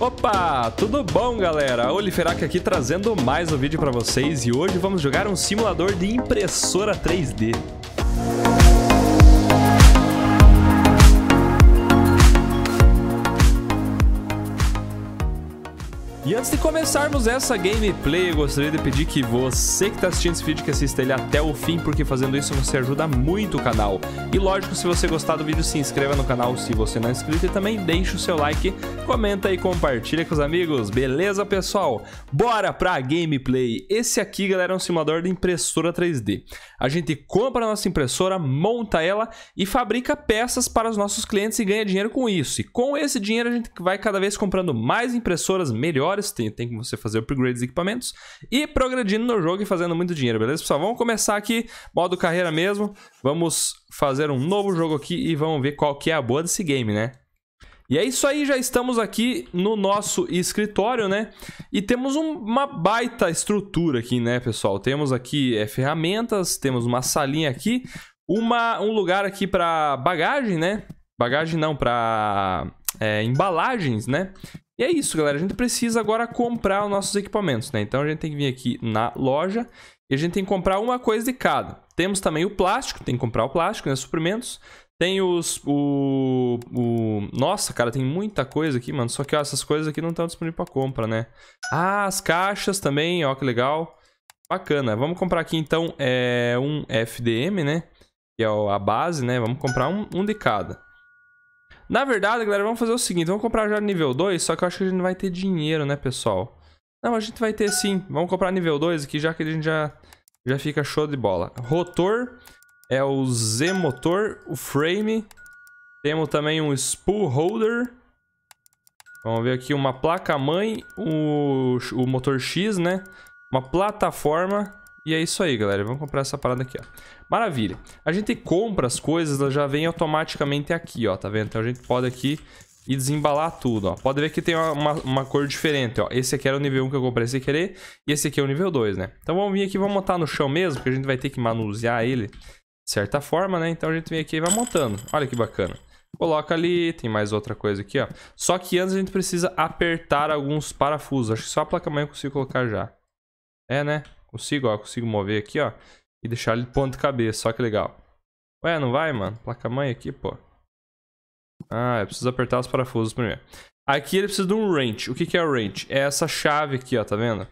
Opa, tudo bom galera? Oliferac aqui trazendo mais um vídeo para vocês e hoje vamos jogar um simulador de impressora 3D. E antes de começarmos essa gameplay, eu gostaria de pedir que você que está assistindo esse vídeo que assista ele até o fim, porque fazendo isso você ajuda muito o canal. E lógico, se você gostar do vídeo, se inscreva no canal se você não é inscrito e também deixe o seu like, comenta e compartilha com os amigos. Beleza, pessoal? Bora pra gameplay. Esse aqui, galera, é um simulador de impressora 3D. A gente compra a nossa impressora, monta ela e fabrica peças para os nossos clientes e ganha dinheiro com isso. E com esse dinheiro a gente vai cada vez comprando mais impressoras melhores tem, tem que você fazer upgrades de equipamentos e progredindo no jogo e fazendo muito dinheiro, beleza, pessoal? Vamos começar aqui, modo carreira mesmo, vamos fazer um novo jogo aqui e vamos ver qual que é a boa desse game, né? E é isso aí, já estamos aqui no nosso escritório, né? E temos um, uma baita estrutura aqui, né, pessoal? Temos aqui é, ferramentas, temos uma salinha aqui, uma, um lugar aqui para bagagem, né? Bagagem não, para é, embalagens, né? E é isso, galera. A gente precisa agora comprar os nossos equipamentos, né? Então a gente tem que vir aqui na loja e a gente tem que comprar uma coisa de cada. Temos também o plástico, tem que comprar o plástico, né? Suprimentos. Tem os. O, o... Nossa, cara, tem muita coisa aqui, mano. Só que ó, essas coisas aqui não estão disponíveis para compra, né? Ah, as caixas também, ó, que legal. Bacana. Vamos comprar aqui então é, um FDM, né? Que é a base, né? Vamos comprar um, um de cada. Na verdade, galera, vamos fazer o seguinte. Vamos comprar já nível 2, só que eu acho que a gente não vai ter dinheiro, né, pessoal? Não, a gente vai ter sim. Vamos comprar nível 2 aqui, já que a gente já, já fica show de bola. Rotor é o Z motor, o frame. Temos também um spool holder. Vamos ver aqui uma placa-mãe, o, o motor X, né? Uma plataforma e é isso aí, galera. Vamos comprar essa parada aqui, ó. Maravilha. A gente compra as coisas, ela já vem automaticamente aqui, ó. Tá vendo? Então a gente pode aqui e desembalar tudo, ó. Pode ver que tem uma, uma, uma, cor diferente, ó. Esse aqui era o nível 1 que eu comprei sem querer e esse aqui é o nível 2, né? Então vamos vir aqui e vamos montar no chão mesmo, porque a gente vai ter que manusear ele de certa forma, né? Então a gente vem aqui e vai montando. Olha que bacana. Coloca ali, tem mais outra coisa aqui, ó. Só que antes a gente precisa apertar alguns parafusos. Acho que só a placa-mãe eu consigo colocar já. É, né? Consigo, ó. Consigo mover aqui, ó. E deixar ele ponto de cabeça. só que legal. Ué, não vai, mano? Placa-mãe aqui, pô. Ah, eu preciso apertar os parafusos primeiro. Aqui ele precisa de um wrench. O que, que é o wrench? É essa chave aqui, ó. Tá vendo?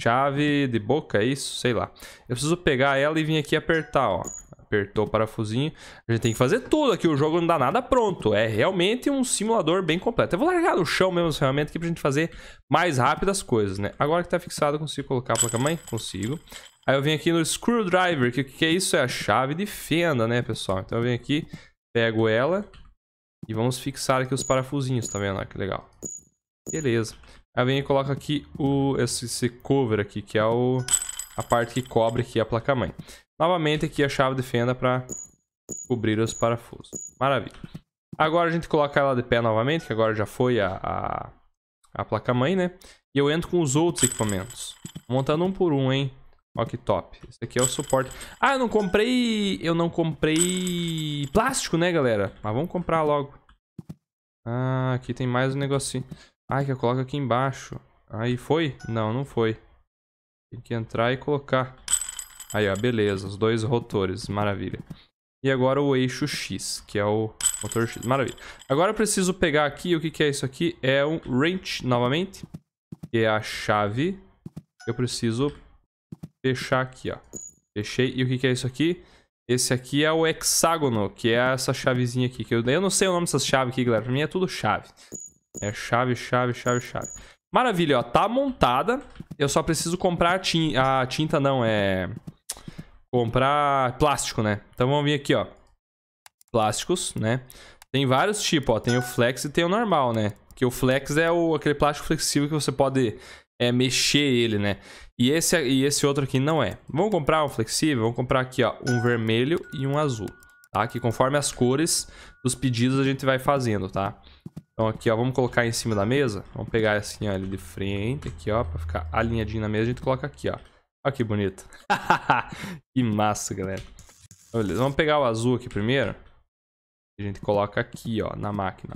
Chave de boca, é isso? Sei lá. Eu preciso pegar ela e vir aqui apertar, ó apertou o parafusinho. A gente tem que fazer tudo aqui, o jogo não dá nada pronto. É realmente um simulador bem completo. Eu vou largar no chão mesmo as ferramentas aqui pra gente fazer mais rápido as coisas, né? Agora que tá fixado, consigo colocar a placa-mãe? Consigo. Aí eu venho aqui no screwdriver, que o que é isso? É a chave de fenda, né, pessoal? Então eu venho aqui, pego ela e vamos fixar aqui os parafusinhos, tá vendo? Olha ah, que legal. Beleza. Aí eu venho e coloco aqui o, esse, esse cover aqui, que é o, a parte que cobre aqui a placa-mãe. Novamente aqui a chave de fenda para cobrir os parafusos. Maravilha. Agora a gente coloca ela de pé novamente, que agora já foi a, a, a placa-mãe, né? E eu entro com os outros equipamentos. Montando um por um, hein? Olha que top. Esse aqui é o suporte. Ah, eu não comprei... Eu não comprei plástico, né, galera? Mas vamos comprar logo. Ah, aqui tem mais um negocinho. Ah, que eu coloco aqui embaixo. Aí foi? Não, não foi. Tem que entrar e colocar. Aí, ó, beleza, os dois rotores, maravilha. E agora o eixo X, que é o motor X, maravilha. Agora eu preciso pegar aqui, o que, que é isso aqui? É um wrench, novamente, que é a chave. Eu preciso fechar aqui, ó. Fechei. E o que, que é isso aqui? Esse aqui é o hexágono, que é essa chavezinha aqui. Que eu, eu não sei o nome dessas chaves aqui, galera. Pra mim é tudo chave. É chave, chave, chave, chave. Maravilha, ó. Tá montada. Eu só preciso comprar a tinta... A tinta não, é comprar plástico, né? Então vamos vir aqui, ó. Plásticos, né? Tem vários tipos, ó. Tem o flex e tem o normal, né? Que o flex é o, aquele plástico flexível que você pode é, mexer ele, né? E esse, e esse outro aqui não é. Vamos comprar um flexível? Vamos comprar aqui, ó, um vermelho e um azul, tá? Que conforme as cores dos pedidos a gente vai fazendo, tá? Então aqui, ó, vamos colocar em cima da mesa. Vamos pegar assim, ó, ele de frente aqui, ó, pra ficar alinhadinho na mesa. A gente coloca aqui, ó. Olha que bonito. que massa, galera. Beleza, vamos pegar o azul aqui primeiro. A gente coloca aqui, ó, na máquina.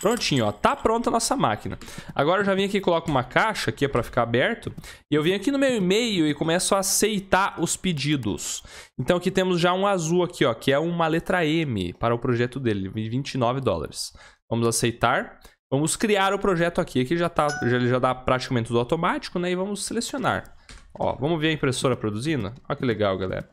Prontinho, ó. Tá pronta a nossa máquina. Agora eu já vim aqui e coloco uma caixa aqui para ficar aberto. E eu vim aqui no meu e-mail e começo a aceitar os pedidos. Então aqui temos já um azul aqui, ó, que é uma letra M para o projeto dele, 29 dólares. Vamos aceitar. Vamos criar o projeto aqui. Aqui já tá, já, já dá praticamente tudo automático, né? E vamos selecionar. Ó, vamos ver a impressora produzindo? Olha que legal, galera.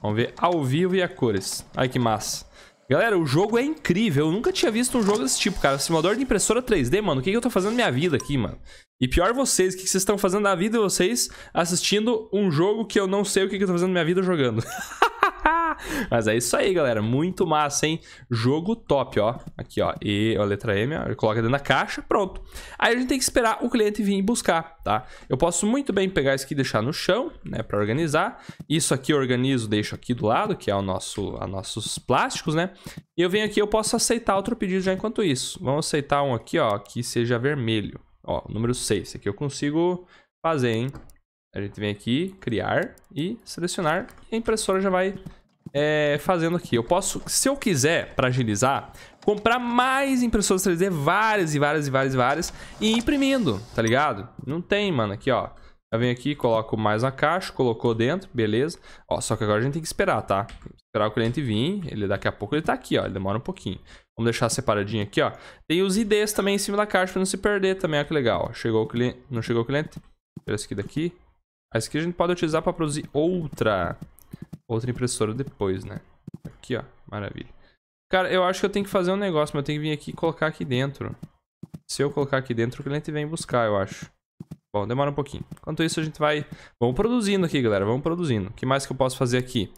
Vamos ver ao vivo e a cores. Ai, que massa. Galera, o jogo é incrível. Eu nunca tinha visto um jogo desse tipo, cara. Simulador de impressora 3D, mano. O que, que eu tô fazendo na minha vida aqui, mano? E pior vocês, o que, que vocês estão fazendo na vida de vocês assistindo um jogo que eu não sei o que, que eu tô fazendo na minha vida jogando? Mas é isso aí, galera. Muito massa, hein? Jogo top, ó. Aqui, ó. E a letra M, ó. Coloca dentro da caixa, pronto. Aí a gente tem que esperar o cliente vir buscar, tá? Eu posso muito bem pegar isso aqui e deixar no chão, né? Pra organizar. Isso aqui eu organizo, deixo aqui do lado, que é o nosso, a nossos plásticos, né? E eu venho aqui, eu posso aceitar outro pedido já enquanto isso. Vamos aceitar um aqui, ó, que seja vermelho. Ó, número 6. Esse aqui eu consigo fazer, hein? A gente vem aqui, criar e selecionar. E a impressora já vai é, fazendo aqui. Eu posso, se eu quiser, para agilizar, comprar mais impressoras 3D, várias e várias e várias e várias, e imprimindo, tá ligado? Não tem, mano, aqui, ó. Eu venho aqui, coloco mais na caixa, colocou dentro, beleza. Ó, só que agora a gente tem que esperar, tá? Esperar o cliente vir, ele daqui a pouco ele tá aqui, ó, ele demora um pouquinho. Vamos deixar separadinho aqui, ó. Tem os IDs também em cima da caixa pra não se perder também, ó, que legal. chegou o cliente, não chegou o cliente? Esse aqui daqui. Esse aqui a gente pode utilizar pra produzir outra outra impressora depois, né? Aqui, ó. Maravilha. Cara, eu acho que eu tenho que fazer um negócio, mas eu tenho que vir aqui e colocar aqui dentro. Se eu colocar aqui dentro, o cliente vem buscar, eu acho. Bom, demora um pouquinho. Enquanto isso, a gente vai... Vamos produzindo aqui, galera. Vamos produzindo. O que mais que eu posso fazer aqui?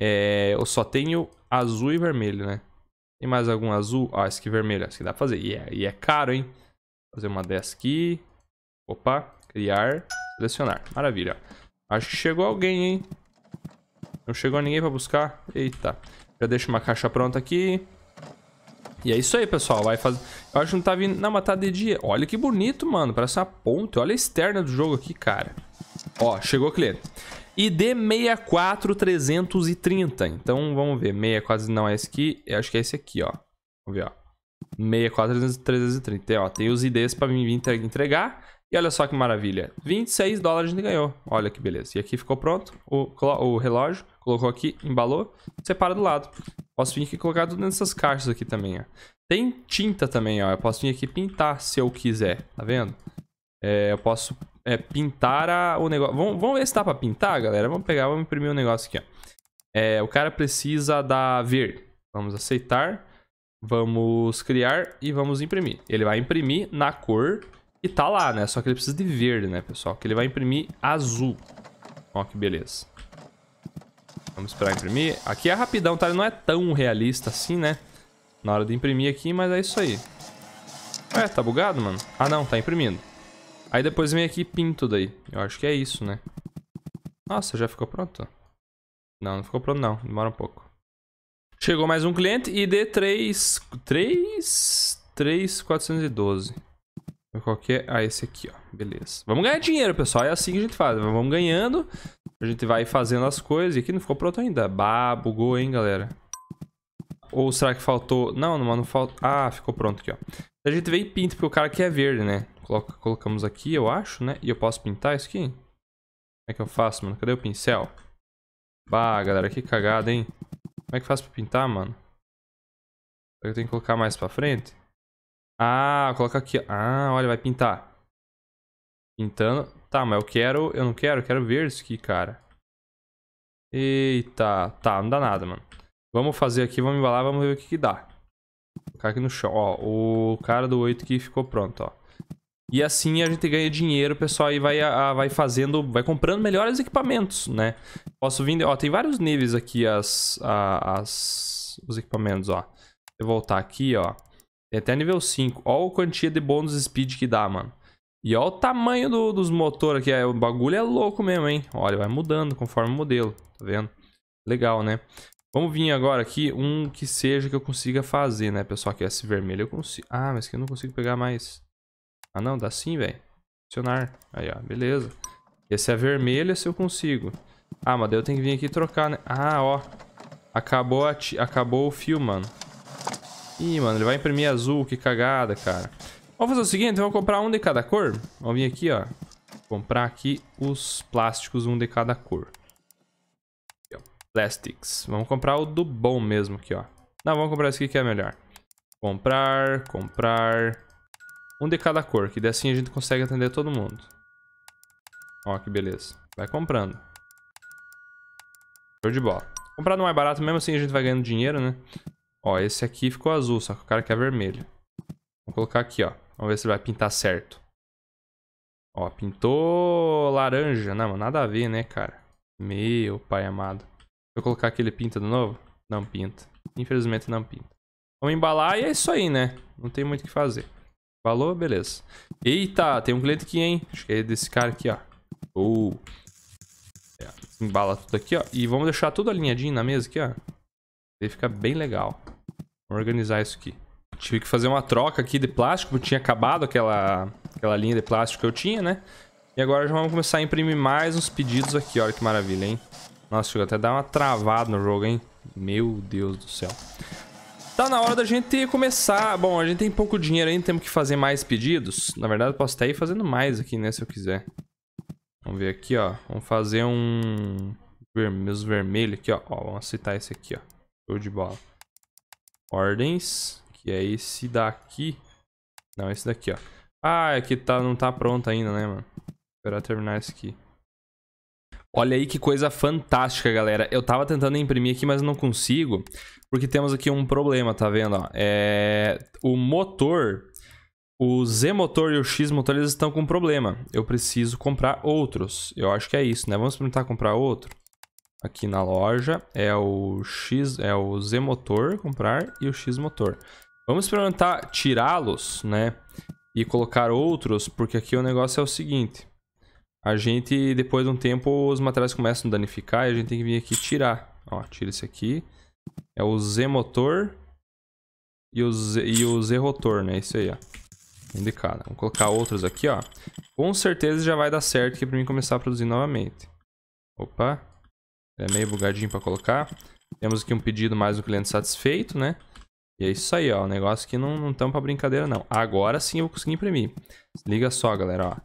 É... Eu só tenho azul e vermelho, né? Tem mais algum azul? Ah, esse aqui é vermelho. Esse aqui dá pra fazer. E é, e é caro, hein? fazer uma dessa aqui. Opa. Criar. Selecionar. Maravilha. Acho que chegou alguém, hein? Não chegou ninguém pra buscar? Eita. Já deixo uma caixa pronta aqui. E é isso aí, pessoal. Vai fazer... Eu acho que não tá vindo... Não, mas tá de dia. Olha que bonito, mano. Parece uma ponte. Olha a externa do jogo aqui, cara. Ó, chegou o cliente. ID 64330. Então, vamos ver. 64... Não, é esse aqui. Eu acho que é esse aqui, ó. Vamos ver, ó. 64330. Ó, tem os IDs pra mim vir entregar. E olha só que maravilha. 26 dólares a gente ganhou. Olha que beleza. E aqui ficou pronto o, o relógio Colocou aqui, embalou, separa do lado. Posso vir aqui e colocar tudo nessas caixas aqui também, ó. Tem tinta também, ó. Eu posso vir aqui pintar se eu quiser, tá vendo? É, eu posso é, pintar a, o negócio. Vamos, vamos ver se dá pra pintar, galera. Vamos pegar, vamos imprimir o um negócio aqui, ó. É, o cara precisa da verde. Vamos aceitar. Vamos criar e vamos imprimir. Ele vai imprimir na cor que tá lá, né? Só que ele precisa de verde, né, pessoal? Que ele vai imprimir azul. Ó, que beleza. Vamos esperar imprimir. Aqui é rapidão, tá? Ele não é tão realista assim, né? Na hora de imprimir aqui, mas é isso aí. É, tá bugado, mano? Ah, não, tá imprimindo. Aí depois vem aqui e pinto daí. Eu acho que é isso, né? Nossa, já ficou pronto? Não, não ficou pronto não. Demora um pouco. Chegou mais um cliente e dê 3... 3... 3,412. Qual que é? Ah, esse aqui, ó. Beleza. Vamos ganhar dinheiro, pessoal. É assim que a gente faz. Vamos ganhando. A gente vai fazendo as coisas. E aqui não ficou pronto ainda. Bah, bugou, hein, galera. Ou será que faltou? Não, não, não falta. Ah, ficou pronto aqui, ó. A gente vem e pinta, porque o cara aqui é verde, né? Coloca, colocamos aqui, eu acho, né? E eu posso pintar isso aqui? Como é que eu faço, mano? Cadê o pincel? Bah, galera, que cagada, hein? Como é que faz pra pintar, mano? Eu tenho que colocar mais pra frente? Ah, coloca aqui. Ah, olha, vai pintar. Pintando. Tá, mas eu quero... Eu não quero, eu quero ver isso aqui, cara. Eita. Tá, não dá nada, mano. Vamos fazer aqui, vamos embalar, vamos ver o que, que dá. Vou aqui no chão. Ó, o cara do 8 que ficou pronto, ó. E assim a gente ganha dinheiro, pessoal, e vai, a, vai fazendo, vai comprando melhores equipamentos, né? Posso vir, ó, tem vários níveis aqui as, a, as, os equipamentos, ó. eu voltar aqui, ó. Tem até nível 5. Ó a quantia de bônus speed que dá, mano. E olha o tamanho do, dos motores aqui. É, o bagulho é louco mesmo, hein? Olha, vai mudando conforme o modelo. Tá vendo? Legal, né? Vamos vir agora aqui um que seja que eu consiga fazer, né, pessoal? Que é esse vermelho eu consigo... Ah, mas que eu não consigo pegar mais. Ah, não. Dá sim, velho. Adicionar. Aí, ó. Beleza. Esse é vermelho, esse eu consigo. Ah, mas daí eu tenho que vir aqui trocar, né? Ah, ó. Acabou, a ti... Acabou o fio, mano. Ih, mano, ele vai imprimir azul. Que cagada, cara. Vamos fazer o seguinte, vamos comprar um de cada cor. Vamos vir aqui, ó. Comprar aqui os plásticos, um de cada cor. Aqui, ó. Plastics. Vamos comprar o do bom mesmo aqui, ó. Não, vamos comprar esse aqui que é melhor. Comprar, comprar. Um de cada cor, que assim a gente consegue atender todo mundo. Ó, que beleza. Vai comprando. Show de bola. Comprar não é barato, mesmo assim a gente vai ganhando dinheiro, né? Ó, esse aqui ficou azul, só que o cara quer vermelho. Vou colocar aqui, ó. Vamos ver se vai pintar certo. Ó, pintou laranja. Não, né, nada a ver, né, cara? Meu pai amado. Vou colocar aquele pinta de novo? Não pinta. Infelizmente não pinta. Vamos embalar e é isso aí, né? Não tem muito o que fazer. Falou? Beleza. Eita, tem um cliente aqui, hein? Acho que é desse cara aqui, ó. Oh. É, embala tudo aqui, ó. E vamos deixar tudo alinhadinho na mesa aqui, ó. Aí fica bem legal. Vamos organizar isso aqui. Tive que fazer uma troca aqui de plástico, porque tinha acabado aquela, aquela linha de plástico que eu tinha, né? E agora já vamos começar a imprimir mais uns pedidos aqui, olha que maravilha, hein? Nossa, chegou até dar uma travada no jogo, hein? Meu Deus do céu. Tá na hora da gente começar. Bom, a gente tem pouco dinheiro ainda, temos que fazer mais pedidos. Na verdade, eu posso até ir fazendo mais aqui, né, se eu quiser. Vamos ver aqui, ó. Vamos fazer um... Meus vermelhos aqui, ó. ó. Vamos aceitar esse aqui, ó. Show de bola. Ordens. Que é esse daqui. Não, esse daqui, ó. Ah, é que tá, não tá pronto ainda, né, mano? Esperar terminar esse aqui. Olha aí que coisa fantástica, galera. Eu tava tentando imprimir aqui, mas não consigo. Porque temos aqui um problema, tá vendo? Ó? É... O motor... O Z motor e o X motor, eles estão com problema. Eu preciso comprar outros. Eu acho que é isso, né? Vamos tentar comprar outro. Aqui na loja é o X, é o Z motor comprar e o X motor. Vamos experimentar tirá-los, né? E colocar outros, porque aqui o negócio é o seguinte. A gente, depois de um tempo, os materiais começam a danificar e a gente tem que vir aqui tirar. Ó, tira esse aqui. É o Z motor e o Z, e o Z rotor, né? Isso aí, ó. Indicada. Né. Vamos colocar outros aqui, ó. Com certeza já vai dar certo aqui pra mim começar a produzir novamente. Opa. É meio bugadinho pra colocar. Temos aqui um pedido mais do cliente satisfeito, né? E é isso aí, ó. O negócio que não, não tampa brincadeira, não. Agora sim eu vou conseguir imprimir. Liga só, galera, ó.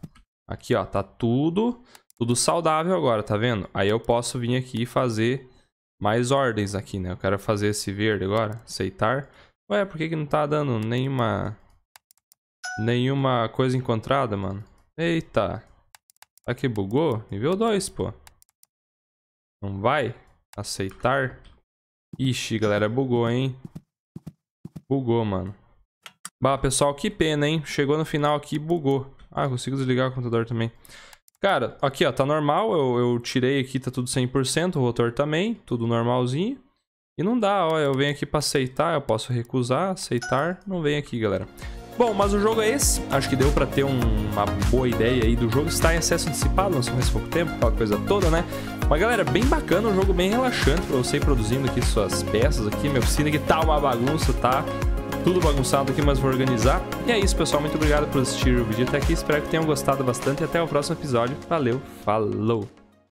Aqui, ó, tá tudo, tudo saudável agora, tá vendo? Aí eu posso vir aqui e fazer mais ordens aqui, né? Eu quero fazer esse verde agora, aceitar. Ué, por que que não tá dando nenhuma... Nenhuma coisa encontrada, mano? Eita. Aqui bugou? Nível 2, pô. Não vai? Aceitar? Ixi, galera, bugou, hein? Bugou, mano. Bah, pessoal, que pena, hein? Chegou no final aqui e bugou. Ah, consigo desligar o computador também. Cara, aqui, ó, tá normal. Eu, eu tirei aqui, tá tudo 100%. O rotor também, tudo normalzinho. E não dá, ó. Eu venho aqui pra aceitar, eu posso recusar, aceitar. Não vem aqui, galera. Bom, mas o jogo é esse. Acho que deu para ter um, uma boa ideia aí do jogo. Está em acesso antecipado, lançou faz pouco tempo, aquela coisa toda, né? Mas galera, bem bacana, um jogo bem relaxante para você ir produzindo aqui suas peças aqui. Minha oficina que tá uma bagunça, tá? Tudo bagunçado aqui, mas vou organizar. E é isso, pessoal. Muito obrigado por assistir o vídeo até aqui. Espero que tenham gostado bastante e até o próximo episódio. Valeu, falou!